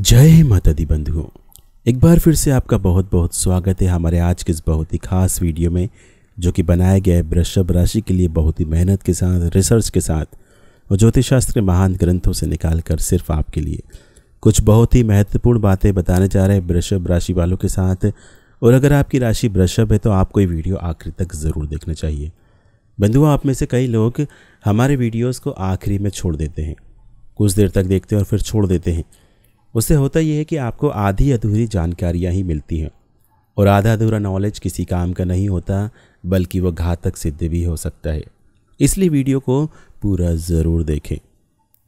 जय माता दी बंधुओं एक बार फिर से आपका बहुत बहुत स्वागत है हमारे आज के इस बहुत ही खास वीडियो में जो कि बनाया गया है वृषभ राशि के लिए बहुत ही मेहनत के साथ रिसर्च के साथ और ज्योतिष शास्त्र के महान ग्रंथों से निकाल कर सिर्फ आपके लिए कुछ बहुत ही महत्वपूर्ण बातें बताने जा रहे हैं वृषभ राशि वालों के साथ और अगर आपकी राशि वृषभ है तो आपको ये वीडियो आखिरी तक ज़रूर देखना चाहिए बंधुओं आप में से कई लोग हमारे वीडियोज़ को आखिरी में छोड़ देते हैं कुछ देर तक देखते हैं और फिर छोड़ देते हैं उससे होता यह है कि आपको आधी अधूरी जानकारियाँ ही मिलती हैं और आधा अधूरा नॉलेज किसी काम का नहीं होता बल्कि वह घातक सिद्ध भी हो सकता है इसलिए वीडियो को पूरा ज़रूर देखें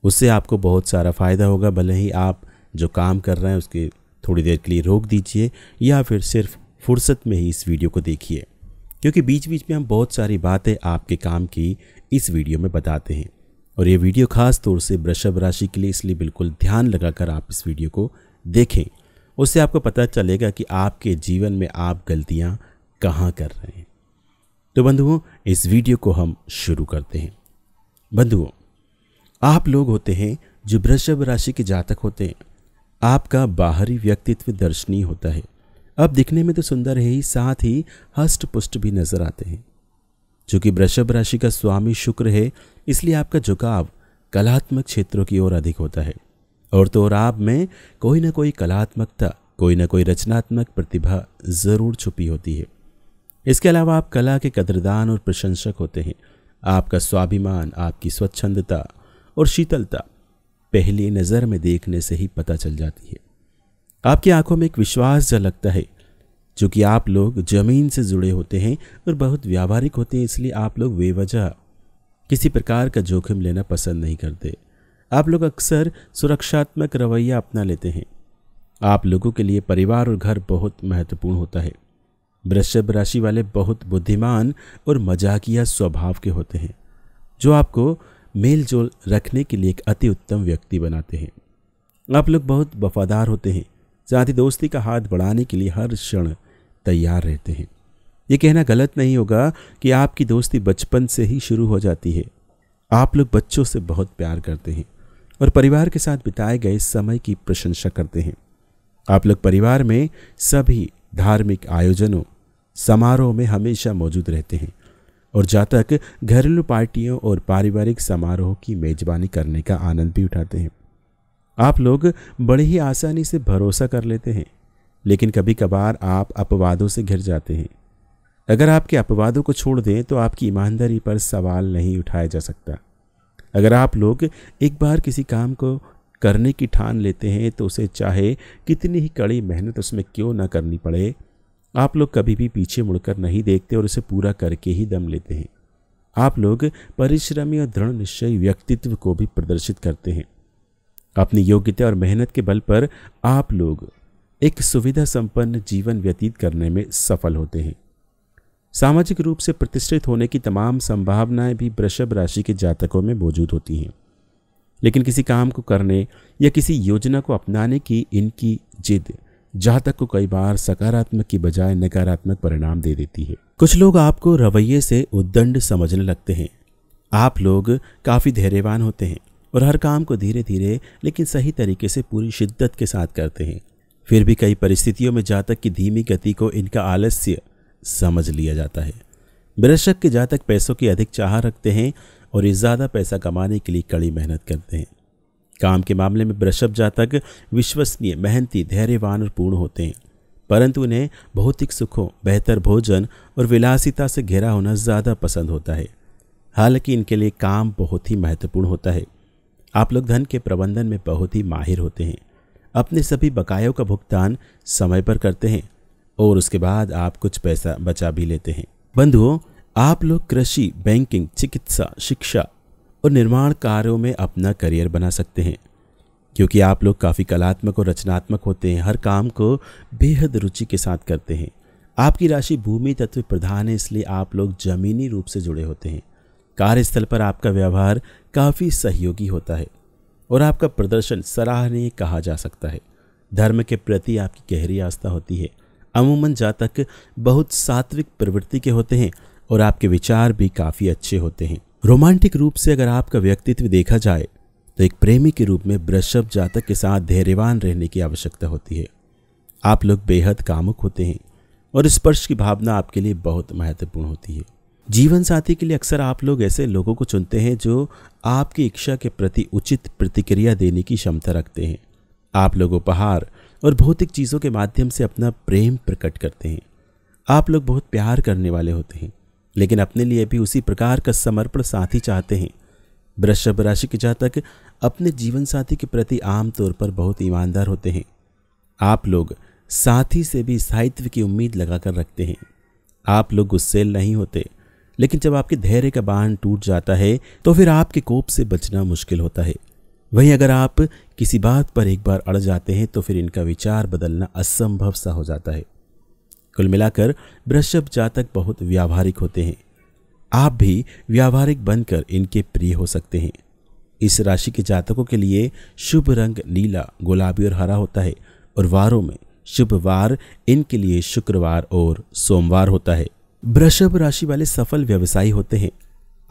उससे आपको बहुत सारा फ़ायदा होगा भले ही आप जो काम कर रहे हैं उसके थोड़ी देर के लिए रोक दीजिए या फिर सिर्फ फुर्सत में ही इस वीडियो को देखिए क्योंकि बीच बीच में हम बहुत सारी बातें आपके काम की इस वीडियो में बताते हैं और ये वीडियो खास तौर से वृषभ राशि के लिए इसलिए बिल्कुल ध्यान लगाकर आप इस वीडियो को देखें उससे आपको पता चलेगा कि आपके जीवन में आप गलतियाँ कहाँ कर रहे हैं तो बंधुओं इस वीडियो को हम शुरू करते हैं बंधुओं आप लोग होते हैं जो वृषभ राशि के जातक होते हैं आपका बाहरी व्यक्तित्व दर्शनीय होता है अब दिखने में तो सुंदर है ही साथ ही हष्ट पुष्ट भी नजर आते हैं चूंकि वृषभ राशि का स्वामी शुक्र है इसलिए आपका झुकाव कलात्मक क्षेत्रों की ओर अधिक होता है और तो और आप में कोई ना कोई कलात्मकता कोई ना कोई रचनात्मक प्रतिभा ज़रूर छुपी होती है इसके अलावा आप कला के कदरदान और प्रशंसक होते हैं आपका स्वाभिमान आपकी स्वच्छंदता और शीतलता पहली नज़र में देखने से ही पता चल जाती है आपकी आंखों में एक विश्वास जलगता है जो कि आप लोग ज़मीन से जुड़े होते हैं और बहुत व्यावहारिक होते हैं इसलिए आप लोग बेवजह किसी प्रकार का जोखिम लेना पसंद नहीं करते आप लोग अक्सर सुरक्षात्मक रवैया अपना लेते हैं आप लोगों के लिए परिवार और घर बहुत महत्वपूर्ण होता है वृषभ राशि वाले बहुत बुद्धिमान और मजाकिया स्वभाव के होते हैं जो आपको मेल जोल रखने के लिए एक अति उत्तम व्यक्ति बनाते हैं आप लोग बहुत वफादार होते हैं साथ ही दोस्ती का हाथ बढ़ाने के लिए हर क्षण तैयार रहते हैं ये कहना गलत नहीं होगा कि आपकी दोस्ती बचपन से ही शुरू हो जाती है आप लोग बच्चों से बहुत प्यार करते हैं और परिवार के साथ बिताए गए समय की प्रशंसा करते हैं आप लोग परिवार में सभी धार्मिक आयोजनों समारोह में हमेशा मौजूद रहते हैं और जातक घरेलू पार्टियों और पारिवारिक समारोह की मेजबानी करने का आनंद भी उठाते हैं आप लोग बड़े ही आसानी से भरोसा कर लेते हैं लेकिन कभी कभार आप अपवादों से घिर जाते हैं अगर आपके अपवादों को छोड़ दें तो आपकी ईमानदारी पर सवाल नहीं उठाया जा सकता अगर आप लोग एक बार किसी काम को करने की ठान लेते हैं तो उसे चाहे कितनी ही कड़ी मेहनत उसमें क्यों ना करनी पड़े आप लोग कभी भी पीछे मुड़कर नहीं देखते और उसे पूरा करके ही दम लेते हैं आप लोग परिश्रमी और दृढ़ निश्चय व्यक्तित्व को भी प्रदर्शित करते हैं अपनी योग्यता और मेहनत के बल पर आप लोग एक सुविधा संपन्न जीवन व्यतीत करने में सफल होते हैं सामाजिक रूप से प्रतिष्ठित होने की तमाम संभावनाएं भी वृषभ राशि के जातकों में मौजूद होती हैं लेकिन किसी काम को करने या किसी योजना को अपनाने की इनकी जिद जातक को कई बार सकारात्मक की बजाय नकारात्मक परिणाम दे देती है कुछ लोग आपको रवैये से उद्दंड समझने लगते हैं आप लोग काफ़ी धैर्यवान होते हैं और हर काम को धीरे धीरे लेकिन सही तरीके से पूरी शिद्दत के साथ करते हैं फिर भी कई परिस्थितियों में जातक की धीमी गति को इनका आलस्य समझ लिया जाता है बेरशक के जातक पैसों की अधिक चाह रखते हैं और इस ज़्यादा पैसा कमाने के लिए कड़ी मेहनत करते हैं काम के मामले में वृषभ जातक विश्वसनीय मेहनती धैर्यवान और पूर्ण होते हैं परंतु उन्हें भौतिक सुखों बेहतर भोजन और विलासिता से घिरा होना ज़्यादा पसंद होता है हालांकि इनके लिए काम बहुत ही महत्वपूर्ण होता है आप लोग धन के प्रबंधन में बहुत ही माहिर होते हैं अपने सभी बकायों का भुगतान समय पर करते हैं और उसके बाद आप कुछ पैसा बचा भी लेते हैं बंधुओं आप लोग कृषि बैंकिंग चिकित्सा शिक्षा और निर्माण कार्यों में अपना करियर बना सकते हैं क्योंकि आप लोग काफ़ी कलात्मक और रचनात्मक होते हैं हर काम को बेहद रुचि के साथ करते हैं आपकी राशि भूमि तत्व प्रधान है इसलिए आप लोग जमीनी रूप से जुड़े होते हैं कार्यस्थल पर आपका व्यवहार काफ़ी सहयोगी होता है और आपका प्रदर्शन सराहनीय कहा जा सकता है धर्म के प्रति आपकी गहरी आस्था होती है अमूमन जातक बहुत सात्विक प्रवृत्ति के होते हैं और आपके विचार भी काफ़ी अच्छे होते हैं रोमांटिक रूप से अगर आपका व्यक्तित्व देखा जाए तो एक प्रेमी के रूप में वृषभ जातक के साथ धैर्यवान रहने की आवश्यकता होती है आप लोग बेहद कामुक होते हैं और स्पर्श की भावना आपके लिए बहुत महत्वपूर्ण होती है जीवन साथी के लिए अक्सर आप लोग ऐसे लोगों को चुनते हैं जो आपकी इच्छा के प्रति उचित प्रतिक्रिया देने की क्षमता रखते हैं आप लोग उपहार और भौतिक चीज़ों के माध्यम से अपना प्रेम प्रकट करते हैं आप लोग बहुत प्यार करने वाले होते हैं लेकिन अपने लिए भी उसी प्रकार का समर्पण साथी चाहते हैं वृषभ राशि के जातक अपने जीवन साथी के प्रति आमतौर पर बहुत ईमानदार होते हैं आप लोग साथी से भी स्थायित्व की उम्मीद लगाकर रखते हैं आप लोग गुस्सेल नहीं होते लेकिन जब आपके धैर्य का बांध टूट जाता है तो फिर आपके कोप से बचना मुश्किल होता है वहीं अगर आप किसी बात पर एक बार अड़ जाते हैं तो फिर इनका विचार बदलना असंभव सा हो जाता है कुल मिलाकर वृषभ जातक बहुत व्यावहारिक होते हैं आप भी व्यावहारिक बनकर इनके प्रिय हो सकते हैं इस राशि के जातकों के लिए शुभ रंग नीला गुलाबी और हरा होता है और वारों में शुभ वार इनके लिए शुक्रवार और सोमवार होता है वृषभ राशि वाले सफल व्यवसायी होते हैं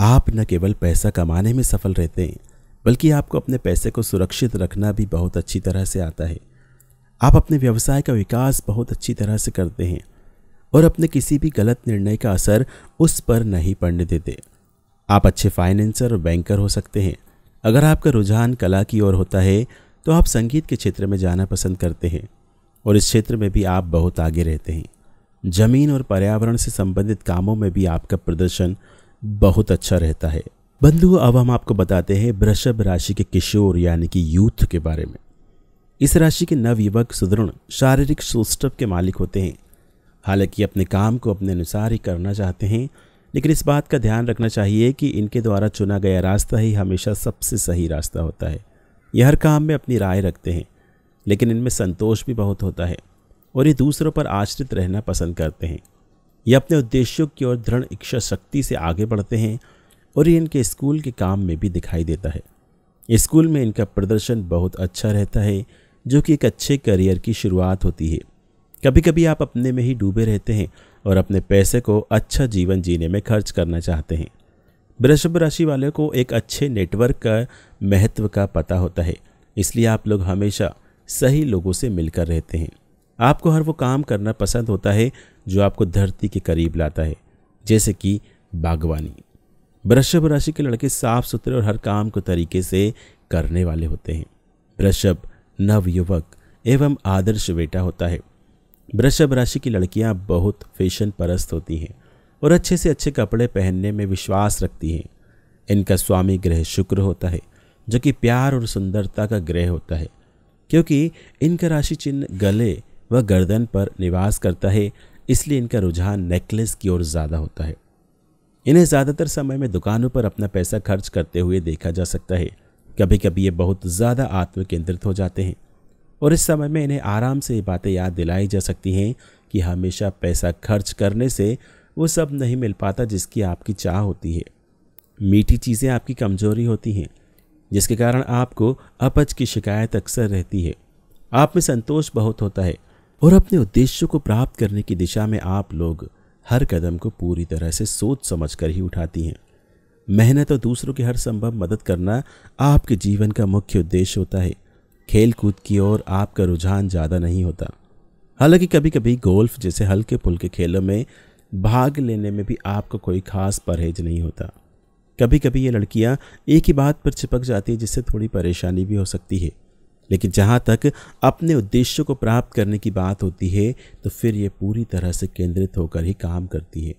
आप न केवल पैसा कमाने में सफल रहते हैं बल्कि आपको अपने पैसे को सुरक्षित रखना भी बहुत अच्छी तरह से आता है आप अपने व्यवसाय का विकास बहुत अच्छी तरह से करते हैं और अपने किसी भी गलत निर्णय का असर उस पर नहीं पड़ने देते आप अच्छे फाइनेंसर और बैंकर हो सकते हैं अगर आपका रुझान कला की ओर होता है तो आप संगीत के क्षेत्र में जाना पसंद करते हैं और इस क्षेत्र में भी आप बहुत आगे रहते हैं जमीन और पर्यावरण से संबंधित कामों में भी आपका प्रदर्शन बहुत अच्छा रहता है बंधु अब हम आपको बताते हैं वृषभ राशि के किशोर यानी कि यूथ के बारे में इस राशि के नवयुवक सुदृढ़ शारीरिक सुस्टभ के मालिक होते हैं हालांकि अपने काम को अपने अनुसार ही करना चाहते हैं लेकिन इस बात का ध्यान रखना चाहिए कि इनके द्वारा चुना गया रास्ता ही हमेशा सबसे सही रास्ता होता है यह हर काम में अपनी राय रखते हैं लेकिन इनमें संतोष भी बहुत होता है और ये दूसरों पर आश्रित रहना पसंद करते हैं ये अपने उद्देश्यों की ओर दृढ़ इच्छा शक्ति से आगे बढ़ते हैं और ये इनके स्कूल के काम में भी दिखाई देता है स्कूल में इनका प्रदर्शन बहुत अच्छा रहता है जो कि एक अच्छे करियर की शुरुआत होती है कभी कभी आप अपने में ही डूबे रहते हैं और अपने पैसे को अच्छा जीवन जीने में खर्च करना चाहते हैं वृषभ राशि वाले को एक अच्छे नेटवर्क का महत्व का पता होता है इसलिए आप लोग हमेशा सही लोगों से मिलकर रहते हैं आपको हर वो काम करना पसंद होता है जो आपको धरती के करीब लाता है जैसे कि बागवानी वृषभ राशि के लड़के साफ सुथरे और हर काम को तरीके से करने वाले होते हैं वृषभ नवयुवक एवं आदर्श बेटा होता है वृषभ राशि की लड़कियां बहुत फैशन परस्त होती हैं और अच्छे से अच्छे कपड़े पहनने में विश्वास रखती हैं इनका स्वामी ग्रह शुक्र होता है जो कि प्यार और सुंदरता का ग्रह होता है क्योंकि इनका राशि चिन्ह गले वह गर्दन पर निवास करता है इसलिए इनका रुझान नेकलेस की ओर ज़्यादा होता है इन्हें ज़्यादातर समय में दुकानों पर अपना पैसा खर्च करते हुए देखा जा सकता है कभी कभी ये बहुत ज़्यादा आत्म केंद्रित हो जाते हैं और इस समय में इन्हें आराम से ये बातें याद दिलाई जा सकती हैं कि हमेशा पैसा खर्च करने से वो सब नहीं मिल पाता जिसकी आपकी चाह होती है मीठी चीज़ें आपकी कमजोरी होती हैं जिसके कारण आपको अपच की शिकायत अक्सर रहती है आप में संतोष बहुत होता है और अपने उद्देश्यों को प्राप्त करने की दिशा में आप लोग हर कदम को पूरी तरह से सोच समझ कर ही उठाती हैं मेहनत और दूसरों की हर संभव मदद करना आपके जीवन का मुख्य उद्देश्य होता है खेल कूद की ओर आपका रुझान ज़्यादा नहीं होता हालांकि कभी कभी गोल्फ जैसे हल्के फुल्के खेलों में भाग लेने में भी आपको कोई खास परहेज नहीं होता कभी कभी ये लड़कियाँ एक ही बात पर चिपक जाती है जिससे थोड़ी परेशानी भी हो सकती है लेकिन जहाँ तक अपने उद्देश्य को प्राप्त करने की बात होती है तो फिर ये पूरी तरह से केंद्रित होकर ही काम करती है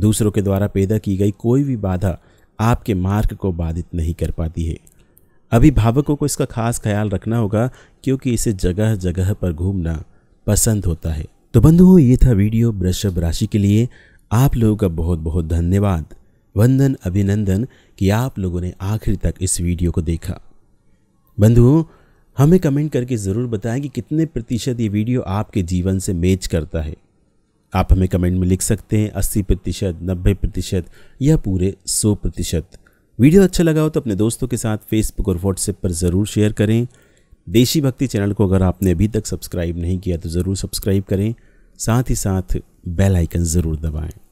दूसरों के द्वारा पैदा की गई कोई भी बाधा आपके मार्ग को बाधित नहीं कर पाती है अभिभावकों को इसका खास ख्याल रखना होगा क्योंकि इसे जगह जगह पर घूमना पसंद होता है तो बंधुओं ये था वीडियो वृषभ राशि के लिए आप लोगों का बहुत बहुत धन्यवाद वंदन अभिनंदन कि आप लोगों ने आखिर तक इस वीडियो को देखा बंधुओं हमें कमेंट करके ज़रूर बताएं कि कितने प्रतिशत ये वीडियो आपके जीवन से मैच करता है आप हमें कमेंट में लिख सकते हैं अस्सी प्रतिशत नब्बे प्रतिशत या पूरे सौ प्रतिशत वीडियो अच्छा लगा हो तो अपने दोस्तों के साथ फेसबुक और व्हाट्सएप पर ज़रूर शेयर करें देशी भक्ति चैनल को अगर आपने अभी तक सब्सक्राइब नहीं किया तो ज़रूर सब्सक्राइब करें साथ ही साथ बेल आइकन ज़रूर दबाएँ